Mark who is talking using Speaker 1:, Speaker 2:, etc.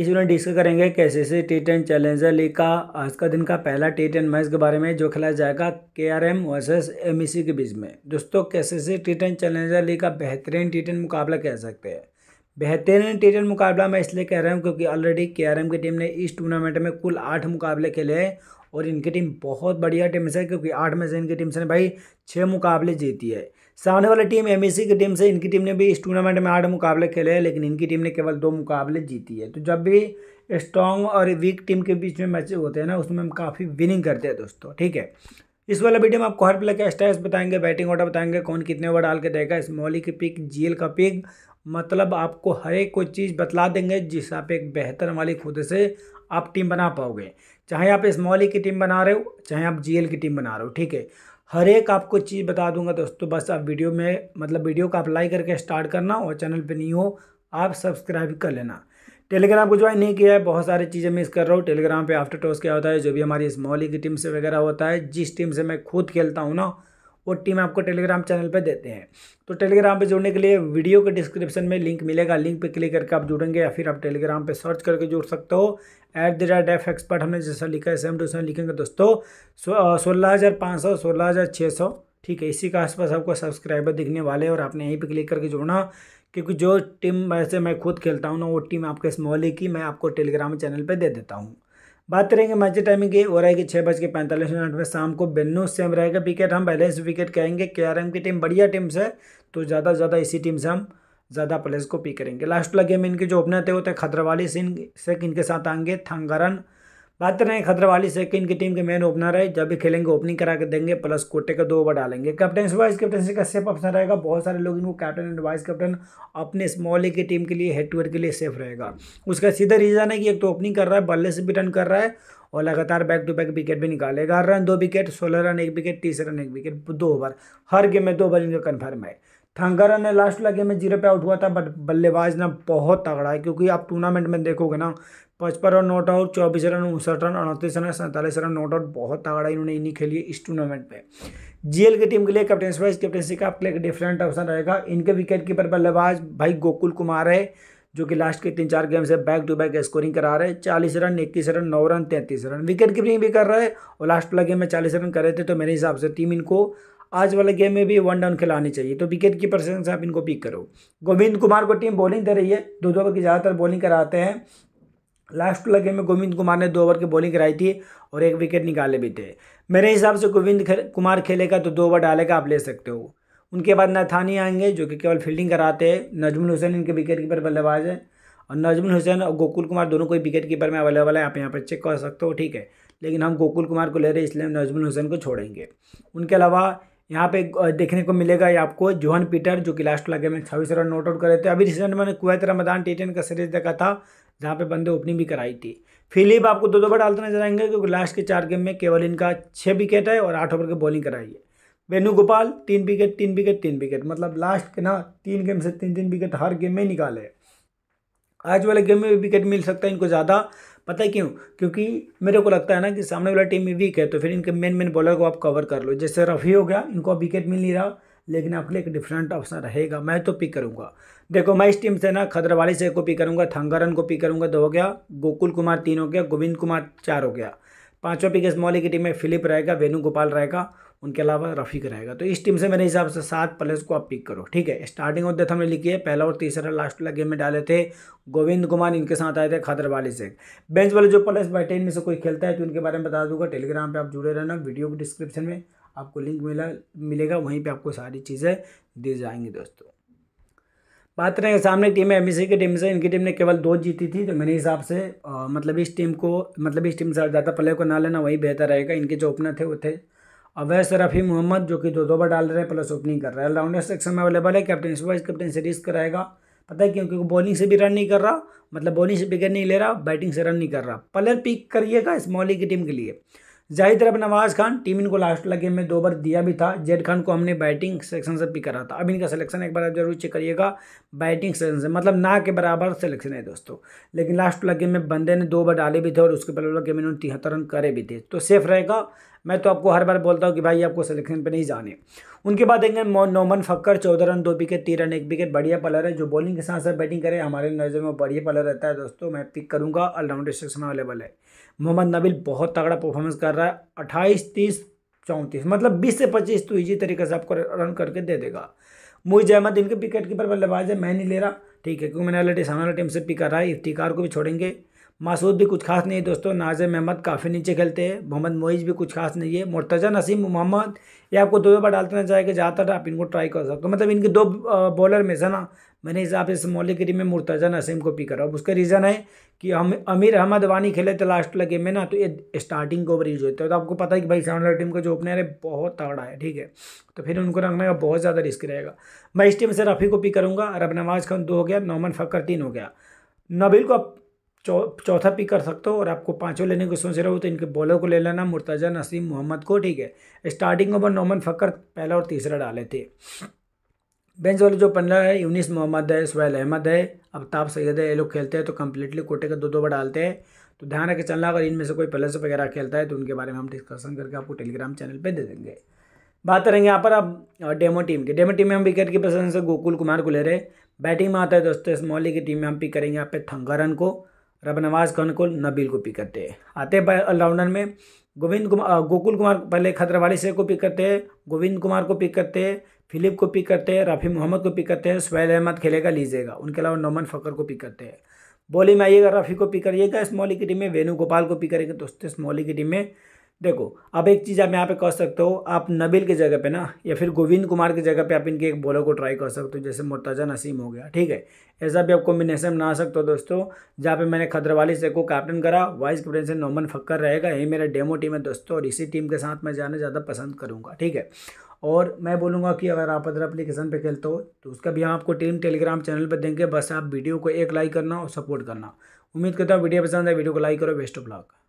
Speaker 1: इस वीडियो में डिस्कस करेंगे कैसे से टी टेन चैलेंजर लीग का आज का दिन का पहला टी टेन मैच के बारे में जो खेला जाएगा K R M versus M E C के बीच में दोस्तों कैसे से टी टेन चैलेंजर लीग का बेहतरीन टी टेन मुकाबला कह सकते हैं बेहतरीन टी टेन मुकाबला मैं इसलिए कह रहा हूँ क्योंकि ऑलरेडी के आर एम की टीम ने इस टूर्नामेंट में कुल आठ मुकाबले खेले हैं और इनकी टीम बहुत बढ़िया टीम से क्योंकि आठ में से इनकी टीम से भाई छः मुकाबले जीती है सामने वाली टीम एम e की टीम से इनकी टीम ने भी इस टूर्नामेंट में आठ मुकाबले खेले हैं लेकिन इनकी टीम ने केवल दो मुकाबले जीती है तो जब भी स्ट्रॉन्ग और वीक टीम के बीच में मैचेज होते हैं ना उसमें हम काफ़ी विनिंग करते हैं दोस्तों ठीक है इस वाला वीडियो में आपको हर प्ले का स्टैट्स बताएंगे बैटिंग ऑर्डर बताएंगे कौन कितने ओवर डाल के देगा इस मौली की पिक जीएल का पिक मतलब आपको हर एक कोई चीज़ बतला देंगे जिस आप एक बेहतर मालिक खुद से आप टीम बना पाओगे चाहे आप इस मौली की टीम बना रहे हो चाहे आप जीएल की टीम बना रहे हो ठीक है हर एक आपको चीज़ बता दूंगा दोस्तों बस आप वीडियो में मतलब वीडियो का अप्लाई करके स्टार्ट करना और चैनल पे नहीं हो आप सब्सक्राइब कर लेना टेलीग्राम को ज्वाइन नहीं किया है बहुत सारी चीज़ें मिस कर रहा हूँ टेलीग्राम पे आफ्टर टॉस क्या होता है जो भी हमारी इस की टीम से वगैरह होता है जिस टीम से मैं खुद खेलता हूँ ना वो टीम आपको टेलीग्राम चैनल पर देते हैं तो टेलीग्राम पर जुड़ने के लिए वीडियो के डिस्क्रिप्शन में लिंक मिलेगा लिंक पर क्लिक करके आप जुड़ेंगे या फिर आप टेलीग्राम पर सर्च करके जुड़ सकते हो at the rate F expert हमने जैसा लिखा है सेम टू सेम लिखेंगे दोस्तों सोलह हज़ार पाँच सौ सोलह हज़ार छः सौ ठीक है इसी के आसपास आपको सब्सक्राइबर दिखने वाले हैं और आपने यहीं पे क्लिक करके जुड़ना क्योंकि जो टीम वैसे मैं खुद खेलता हूँ ना वो टीम आपके स्मॉली की मैं आपको टेलीग्राम चैनल पे दे देता हूँ बात करेंगे मैच टाइमिंग की और आएगी छः बज के पैंतालीस मिनट में शाम को बेन्नू सेम रहेगा विकेट हम बैलेंस विकेट कहेंगे के की टीम बढ़िया टीम से तो ज़्यादा से ज़्यादा इसी टीम से हम ज़्यादा प्लेयर्स को पिक करेंगे लास्ट वाला गेम इनके जो ओपनर थे वो थे खतरवाली सिंह से इनके साथ आएंगे थंगरन बात रहे हैं वाली से इनकी टीम के मेन ओपनर है जब भी खेलेंगे ओपनिंग करा के देंगे प्लस कोटे का दो ओवर डालेंगे कैप्टनसी वाइस कैप्टन का सेफ ऑप्शन रहेगा बहुत सारे लोग इनको कैप्टन एंड वाइस कैप्टन अपने स्मॉल की टीम के लिए हेड टू हेड के लिए सेफ रहेगा उसका सीधा रीज़न है कि एक तो ओपनिंग कर रहा है बल्ले से भी रन कर रहा है और लगातार बैक टू बैक विकेट भी निकालेगा रन दो विकेट सोलह रन एक विकेट तीस रन एक विकेट दो ओवर हर गेम में दो ओवर इनका कन्फर्म है थंगारा ने लास्ट लगे में जीरो पे आउट हुआ था बट बल्लेबाज ना बहुत तगड़ा है क्योंकि आप टूर्नामेंट में देखोगे ना पचपन रन नॉट आउट चौबीस रन उनसठ रन अड़तीस रन सैंतालीस रन नॉट आउट बहुत तगड़ा इन्होंने इन्हीं खेली इस टूर्नामेंट में जीएल की टीम के लिए कैप्टन वाइस कैप्टनसी का आपके लिए डिफरेंट ऑप्शन रहेगा इनके विकेट कीपर बल्लेबाज भाई गोकुल कुमार है जो कि लास्ट के तीन चार गेम से बैक टू बैक स्कोरिंग करा रहे हैं चालीस रन इक्कीस रन नौ रन तैंतीस रन विकेट कीपिंग भी कर रहे हैं और लास्ट वाला गेम में चालीस रन कर रहे थे तो मेरे हिसाब से टीम इनको आज वाले गेम में भी वन डाउन खिलानी चाहिए तो विकेट कीपर से आप इनको पिक करो गोविंद कुमार को टीम बॉलिंग दे रही है दो दो ओवर की ज़्यादातर बॉलिंग कराते हैं लास्ट वाला गेम में गोविंद कुमार ने दो ओवर की बॉलिंग कराई थी और एक विकेट निकाले भी थे मेरे हिसाब से गोविंद कुमार खेलेगा तो दो ओवर डालेगा आप ले सकते हो उनके बाद नथानी आएंगे जो कि केवल फील्डिंग कराते हैं नजमुल हुसैन इनके विकेट कीपर बल्लेबाज है और नजमुल हुसैन और गोकुल कुमार दोनों को विकेट कीपर में अवेलेबल है आप यहाँ पर चेक कर सकते हो ठीक है लेकिन हम गोकुल कुमार को ले रहे हैं इसलिए नजमुल हुसैन को छोड़ेंगे उनके अलावा यहाँ पे देखने को मिलेगा ये आपको जोहन पीटर जो कि लास्ट वाला गेम में छब्बीस रन नोट आउट करे थे अभी रिसेंट मैंने कुवैत रमदान टी का सीरीज देखा था जहाँ पे बंदे ओपनिंग भी कराई थी फिलिप आपको दो दो बार डालते नजर आएंगे क्योंकि लास्ट के चार गेम में केवल इनका छः विकेट है और आठ ओवर की बॉलिंग कराई है वेणुगोपाल तीन विकेट तीन विकेट तीन विकेट मतलब लास्ट के ना तीन गेम से तीन तीन विकेट हर गेम में निकाले आज वाले गेम में विकेट मिल सकता है इनको ज़्यादा पता है क्यों क्योंकि मेरे को लगता है ना कि सामने वाला टीम में वीक है तो फिर इनके मेन मेन बॉलर को आप कवर कर लो जैसे रफ़ी हो गया इनको अब विकेट मिल नहीं रहा लेकिन आपके लिए एक डिफरेंट ऑप्शन रहेगा मैं तो पिक करूंगा देखो मैं इस टीम से ना खदरवाली से को पिक करूँगा थंगारन को पिक करूँगा दो हो गया गोकुल कुमार तीन हो गया गोविंद कुमार चार हो गया पाँचों पिक इस मौली की टीम में फिलिप रहेगा वेणुगोपाल रहेगा उनके अलावा रफीक रहेगा तो इस टीम से मेरे हिसाब से सात प्लेयर्स को आप पिक करो ठीक है स्टार्टिंग ऑफ डेथ हमने लिखी है पहला और तीसरा लास्ट वाला गेम में डाले थे गोविंद कुमार इनके साथ आए थे खादर वाली से बेंच वाले जो प्लेयर्स बैठे इनमें से कोई खेलता है तो उनके बारे में बता दूंगा टेलीग्राम पर आप जुड़े रहना वीडियो के डिस्क्रिप्शन में आपको लिंक मिला मिलेगा वहीं पर आपको सारी चीज़ें दी जाएंगी दोस्तों बात करेंगे सामने टीम है एम की टीम से इनकी टीम ने केवल दो जीती थी तो मेरे हिसाब से आ, मतलब इस टीम को मतलब इस टीम से ज़्यादा प्लेयर को ना लेना वही बेहतर रहेगा इनके जो ओपनर थे वो थे अवैस रफ़ी मोहम्मद जो कि दो दो बार डाल रहे हैं प्लस ओपनिंग कर रहे हैं ऑलराउंडर सेक्शन में अवेलेबल है कैप्टन वाइस कैप्टन से रिस्क रहेगा पता है क्योंकि बॉलिंग से भी रन नहीं कर रहा मतलब बॉलिंग से विकेट नहीं ले रहा बैटिंग से रन नहीं कर रहा प्लेयर पिक करिएगा इस मौली की टीम के लिए जाहिर तरफ नवाज़ खान टीम इनको लास्ट लगे में दो बार दिया भी था जेड खान को हमने बैटिंग सेक्शन से पिक करा था अब इनका सिलेक्शन एक बार आप जरूर चेक करिएगा बैटिंग सेक्शन से मतलब ना के बराबर सिलेक्शन है दोस्तों लेकिन लास्ट लगे में बंदे ने दो बार डाले भी थे और उसके पहले लगे में उन्होंने तिहत्तर रन करे भी थे तो सेफ रहेगा मैं तो आपको हर बार बोलता हूँ कि भाई आपको सिलेक्शन पे नहीं जाने उनके बाद देंगे नोमन फक्कर चौदह रन दो विकेट तीन रन एक विकेट बढ़िया प्लेयर है जो बॉलिंग के साथ साथ बैटिंग करे हमारे नज़र में बढ़िया प्लेयर रहता है दोस्तों मैं पिक करूँगा ऑलराउंडर सेक्शन में अवेलेबल है मोहम्मद नबील बहुत तगड़ा परफॉर्मेंस कर रहा है अट्ठाईस तीस चौंतीस मतलब बीस से पच्चीस तो ईजी तरीके से आपको रन करके दे देगा मुझे अहमद इनके विकेट कीपर बल्लेबाज है मैं नहीं ले रहा ठीक है क्योंकि मैंने ऑलरेडी सामने टीम से पिक कर रहा है इफ्तिकार को भी छोड़ेंगे मासूद भी कुछ खास नहीं है दोस्तों नाजिम अहमद काफ़ी नीचे खेलते हैं मोहम्मद मोइज भी कुछ खास नहीं है मुर्तजा नसीम मोहम्मद ये आपको दो दो बार चाहिए कि ज़्यादातर आप इनको ट्राई कर सकते हो तो मतलब इनके दो बॉलर में से ना मैंने हिसाब से मोली करीम में मुर्तजा नसीम को पिक करा अब उसका रीज़न है कि हम अमीर अहमद वानी खेले थे लास्ट लगे में ना तो ये स्टार्टिंग के ओवर यूज होता है तो आपको पता है कि भाई सामने टीम का जो ओपनर है बहुत तगड़ा है ठीक है तो फिर उनको रखने का बहुत ज़्यादा रिस्क रहेगा मैं इस टीम से रफ़ी को पिक करूँगा रब नवाज खान दो हो गया नोमन फ़कर तीन हो गया नबील को चौथा पिक कर सकते हो और आपको पाँचों लेने को सोच रहे हो तो इनके बॉलर को ले लेना मुर्तजा नसीम मोहम्मद को ठीक है स्टार्टिंग ओवर नोमन फ़कर पहला और तीसरा डाले थे बेंच वाले जो पंद्रह है यूनिस मोहम्मद है सुहैल अहमद है अबताब सैद है ये लोग खेलते हैं तो कम्प्लीटली कोटे का दो दो बार डालते हैं तो ध्यान रखे चलना अगर इनमें से कोई प्लस वगैरह खेलता है तो उनके बारे में हम डिस्कशन करके आपको टेलीग्राम चैनल पर दे देंगे बात करेंगे यहाँ पर अब डेमो टीम की डेमो टीम में हम विकेट की पसंद से गोकुल कुमार को ले रहे बैटिंग में आता है दोस्तों इस मौली की टीम में हम पिक करेंगे यहाँ पे थंगारन को रबनवाज खान को नबील को पिक करते हैं आते हैं ऑलराउंडर में गोविंद कुमार गोकुल कुमार पहले खतरावाड़ी से को पिक करते हैं गोविंद कुमार को पिक करते हैं फिलिप को पिक करते हैं रफ़ी मोहम्मद को पिक करते हैं सुहैल अहमद खेलेगा लीजिएगा उनके अलावा नोमन फ़कर को पिक करते हैं बॉलिंग में आइएगा रफ़ी को पिक करिएगा स्मॉली की टीम में वेणुगोपाल को पिक करेगा दोस्तों स्मॉली की टीम में देखो अब एक चीज़ आप यहाँ पे कर सकते हो आप नबील की जगह पे ना या फिर गोविंद कुमार की जगह पे आप इनके एक बॉलर को ट्राई कर सकते हो जैसे मुर्तजा नसीम हो गया ठीक है ऐसा भी आप कॉम्बिनेशन बना सकते हो दोस्तों जहाँ पे मैंने खदरवाली से को कैप्टन करा वाइस कैप्टन से नोमन फक्कर रहेगा यही मेरा डेमो टीम है दोस्तों और इसी टीम के साथ मैं जाना ज़्यादा पसंद करूँगा ठीक है और मैं बोलूँगा कि अगर आप अदर अपलीकेशन पर खेलते हो तो उसका भी हम आपको टीम टेलीग्राम चैनल पर देंगे बस आप वीडियो को एक लाइक करना और सपोर्ट करना उम्मीद करता हूँ वीडियो पसंद है वीडियो को लाइक करो बेस्ट ऑफ लॉक